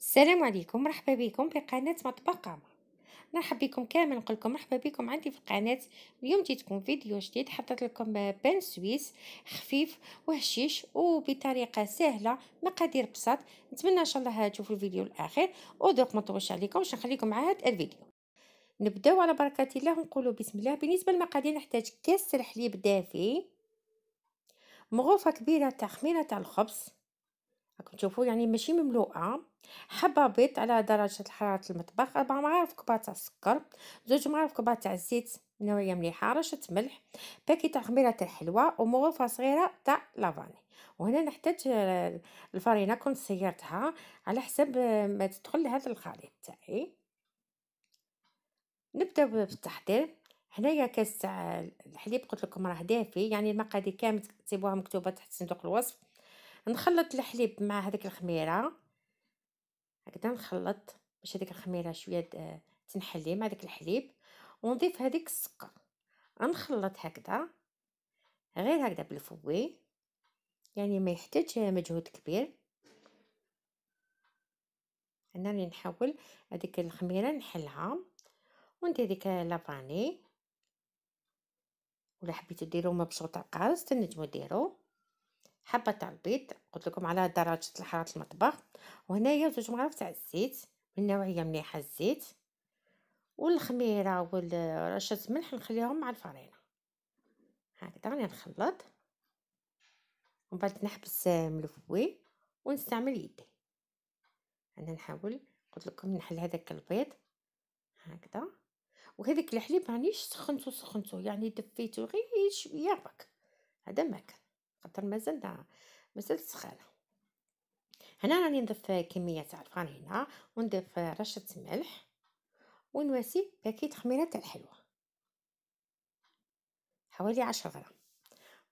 السلام عليكم مرحبا بكم في قناة مطبخ عمر نرحب بكم كامل نقول لكم مرحبا بكم عندي في القناة اليوم جيتكم فيديو جديد حطيت لكم بان سويس خفيف وهشيش وبطريقة سهلة مقادير بساط نتمنى ان شاء الله تشوفوا الفيديو الاخير ودوق ما نطولش عليكم باش نخليكم مع هذا الفيديو نبداو على بركة الله ونقولوا بسم الله بالنسبة للمقادير نحتاج كاس الحليب دافي مغوفة كبيرة تاع خميرة تاع الخبز راكم تشوفوا يعني ماشي مملوءه حبه بيض على درجه حراره المطبخ 4 معالق كبار تاع السكر زوج معالق كبار تاع الزيت نوعيه مليحه رشه ملح باكي تاع خميره تاع الحلوى ومغرفه صغيره تاع لافاني وهنا نحتاج الفرينه كنت سيرتها على حسب ما تدخل لهذا الخليط تاعي نبدا بالتحضير هنايا كاس تاع الحليب قلت لكم راه دافي يعني المقادير كامل تسيبوها مكتوبه تحت صندوق الوصف نخلط الحليب مع هذيك الخميره هكذا نخلط باش هذيك الخميره شويه آه، تنحلي مع هذيك الحليب ونضيف هذيك السكر نخلط هكذا غير هكذا بالفوي يعني ما يحتاج مجهود كبير انا راني نحاول هذيك الخميره نحلها وندير هذيك لافاني ولا حبيتو ديرو مبسوطه بشوط تنجمو ديرو حبه تاع البيض قلت لكم على درجه الحراره المطبخ وهنايا زوج مغارف تاع الزيت من نوعيه مليحه الزيت والخميره ورشه آه، ملح نخليهم مع الفرينه هكذا راني نخلط ومن بعد نحبس ملفوي ونستعمل يدي انا نحاول قلت لكم نحل هذاك البيض هكذا وهذاك الحليب مانيش سخنتو سخنتو يعني دفيتو غير شويه برك هذا ما كان خاطر مازال مازال سخانه هنا راني نضيف كميه تاع الفران هنا ونضيف رشه ملح ونواسي باكيت خميره تاع الحلوى حوالي 10 غرام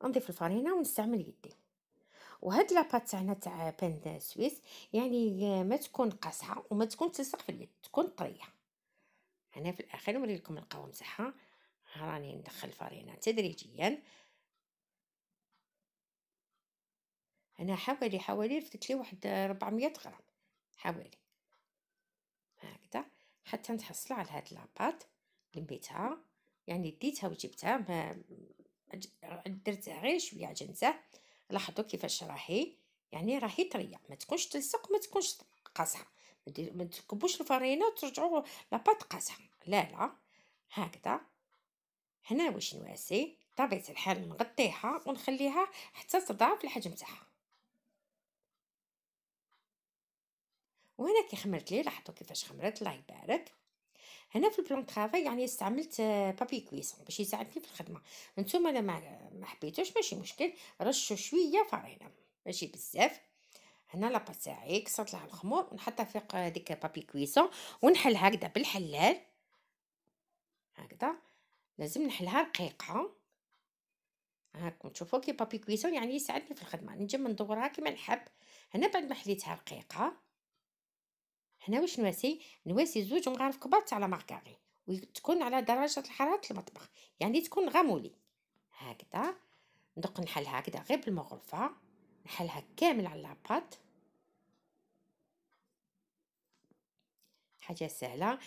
نضيف الفرينه ونستعمل يدي وهاد لاباط تاعنا تاع بان سويس يعني ما تكون قاصحه وما تكون تلصق في اليد تكون طريه هنا في الاخر نوري لكم القوام تاعها راني ندخل الفرينه تدريجيا انا حوالي حوالي رفدت لي واحد 400 غرام حوالي هكذا حتى نتحصل على هاد لاباط لميتها يعني ديتها وجبتها ما درتها غير شويه عجنته لاحظوا كيفاش راهي يعني راهي طريه ما تكونش تلصق ما تكونش قاصحه ما تكبوش الفرينه وترجعوا لاباط قاصحه لا لا هكذا هنا واش نواسي طبيعه الحال نغطيها ونخليها حتى تضاعف الحجم تاعها وهنا كي خمرت لي لاحظوا كيفاش خمرت الله يبارك هنا في البلان ترافاي يعني استعملت بابي آه، كويسون باش يساعدني في الخدمه نتوما انا ما ما حبيتوش ماشي مشكل رشوا شويه فرينه ماشي بزاف هنا لاباس تاعي كسرت لها الخمور ونحطها فوق ديك بابي كويسون ونحل هكذا بالحلال هكذا لازم نحلها رقيقه هاكم تشوفوا كي بابي كويسون يعني يساعدني في الخدمه نجم ندورها كيما نحب هنا بعد ما حليتها رقيقه هنا واش نواسي نواسي زوج مغارف كبار تاع لا مارغارين وتكون على درجه حراره المطبخ يعني تكون غامولي هكذا ندق نحلها هكذا غير بالمغرفه نحلها كامل على لاباط حاجه سهله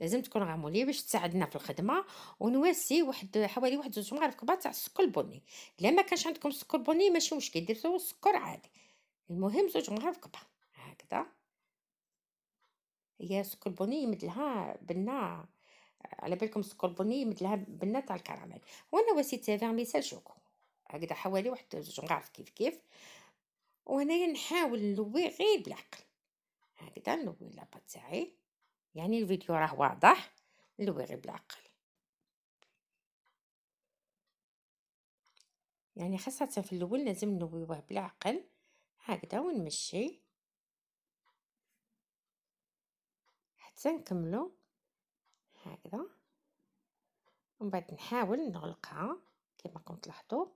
لازم تكون غامولي باش تساعدنا في الخدمه ونواسي واحد حوالي واحد زوج مغارف كبار تاع السكر البني الا ما كانش عندكم السكر البني ماشي مشكل ديروا السكر عادي المهم زوج مغارف كبار هكذا هي سكر بنية مدلها بنة على بالكم سكر بنية مدلها بنة تاع الكراميل وانا وسيت سافيغ ميسال شوكو هكذا حوالي واحد زوج نعرف كيف كيف وهنايا نحاول نلوي غير بالعقل هكذا نلوي لابا تاعي يعني الفيديو راه واضح نلوي غير بالعقل يعني خاصة في الأول لازم نلويوه بالعقل هكذا ونمشي حتى نكملو هكذا ومن بعد نحاول نغلقها كما راكم تلاحظوا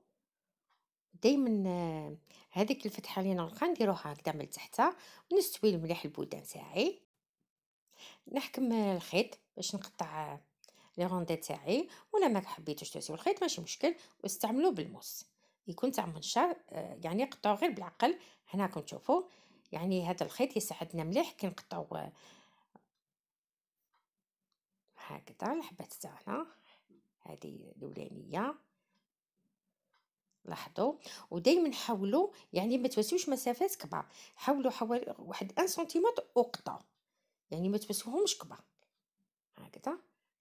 دائما آه، هذيك الفتحه اللي نغلقها نديروها هكذا من تحتها ونستوي مليح البودان تاعي نحكم آه، الخيط باش نقطع آه، لي روندي تاعي ولا ما حبيتوش توسيو الخيط ماشي مشكل واستعملوه بالموس يكون تاع منشار يعني قطعوا غير بالعقل هنا تشوفوا يعني هذا الخيط يساعدنا مليح كي نقطعوا هكذا الحبات تاعنا هذه الاولانيه لاحظوا ودائما حاولوا يعني ما توسيوش مسافات كبار حاولوا حوالي واحد 1 سنتيمتر وقطع يعني ما تبسوهمش كبار هكذا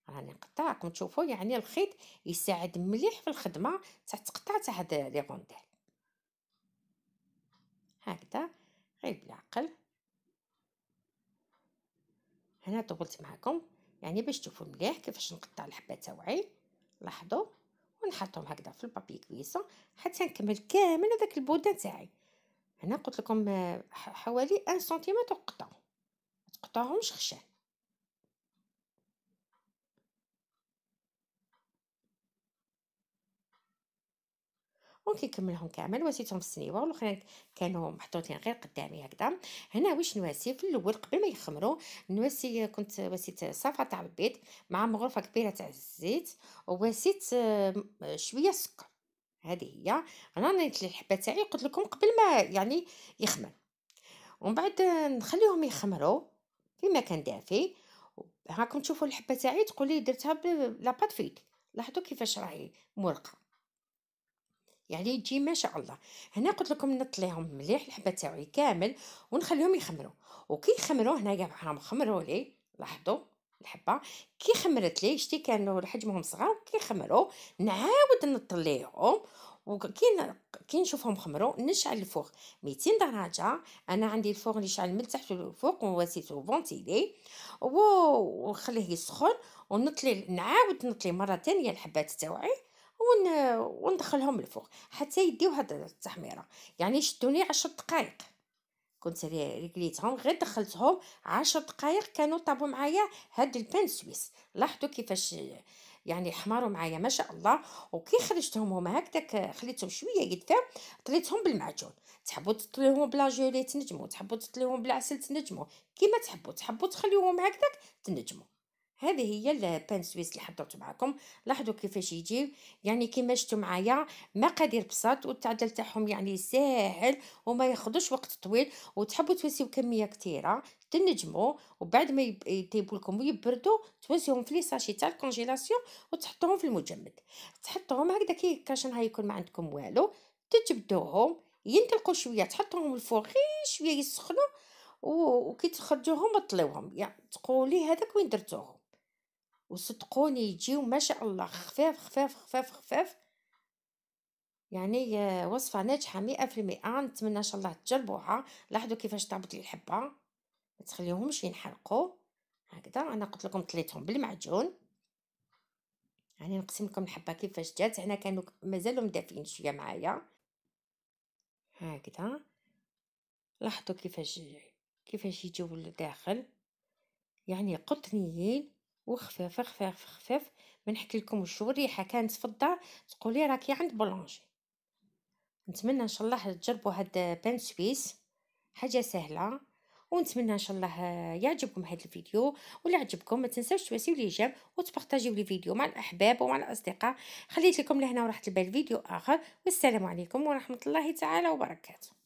راني نقطع راكم تشوفوا يعني الخيط يساعد مليح في الخدمه تاع تقطع تاع هاد لي غونديل هكذا غير بالعقل هنا طولت معكم يعني باش تشوفوا مليح كيفاش نقطع الحبه تاوعي لاحظوا ونحطهم هكذا في البابي كويسه حتى نكمل كامل هذاك البودان تاعي هنا قلت لكم آه، حوالي 1 سنتيمتر قطعوا ما تقطعهمش خشان وكنكملهم كامل وسيتهم في السنيوه والاخرين كانوا محطوطين غير قدامي هكذا هنا واش نواسي في الاول قبل ما يخمروا نواسي كنت وسيت صافا تاع البيض مع مغرفه كبيره تاع الزيت وواسيت آه، شويه سكر هذه هي رانيت الحبه تاعي قلت لكم قبل ما يعني يخمر ومن بعد نخليهم يخمروا في مكان دافي هاكم تشوفوا الحبه تاعي تقولي درتها بلا بات فيت لاحظوا كيفاش راهي مرقه يعني تجي ما شاء الله هنا قلت لكم نطليهم مليح الحبه تاعي كامل ونخليهم يخمروا وكي يخمروا هنايا راهم خمروا لي لاحظوا الحبه كي خمرت لي شتي كانوا حجمهم صغار كي خمروا نعاود نطليهم وكي كي نشوفهم خمروا نشعل الفوق 200 درجه انا عندي الفوق اللي شعل من تحت للفوق ونسيتو فونتيلي ونخليه يسخن ونطلي نعاود نطلي مره ثانيه الحبات تاوعي ون... وندخلهم الفوق حتى يديو هاد التحميره يعني شدوني عشر دقائق كنت رجليتهم غير دخلتهم عشر دقائق كانوا طابوا معايا هاد البان سويس لاحظوا كيفاش يعني حمروا معايا ما شاء الله وكي خرجتهم هما هكذاك خليتهم شويه قدام طليتهم بالمعجون تحبوا تطليهم بلا جولي تنجموا تحبوا تطليهم بالعسل تنجموا كيما تحبوا تحبوا تخليوهم هكذاك تنجموا هذه هي البان سويس اللي حضرت معكم لاحظوا كيفاش يجي يعني كيما شفتوا معايا مقادير بساط والتعديل تاعهم يعني ساهل وما ياخذوش وقت طويل وتحبوا توسيو كميه كثيره تنجموا وبعد ما يطيبوا لكم ويبردوا توزيهم في لي ساشي تاع الكونجيلاسيون وتحطوهم في المجمد تحطوهم هكذا كي كاش نهار يكون ما عندكم والو تجبدوهم ينطلقوا شويه تحطوهم الفوق غير شويه يسخنوا وكي تخرجوهم طليوهم يعني تقولي هذاك وين درتوهم وصدقوني يجيو ما شاء الله خفاف خفاف خفاف خفاف يعني وصفة ناجحة مئة في المئة نتمنى إن شاء الله تجربوها لاحظوا كيفاش تهبط لي الحبة ما تخليهمش ينحرقوا هكذا أنا قلت لكم طليتهم بالمعجون يعني نقسم لكم الحبة كيفاش جات هنا كانوا مازالوا مدافئين شوية معايا هكذا لاحظوا كيفاش كيفاش يجيو لداخل يعني قطنيين وخفاف خفاف خفاف نحكي لكم وشو الريحه كانت في الدار تقولي راكي عند بولونجي نتمنى ان شاء الله تجربوا هاد بان سويس حاجه سهله ونتمنى ان شاء الله يعجبكم هذا الفيديو ولا عجبكم ما تنساوش تواسيو جيم وتبارطاجيو الفيديو مع الاحباب ومع الاصدقاء خليت لكم لهنا وراحت البال فيديو اخر والسلام عليكم ورحمه الله تعالى وبركاته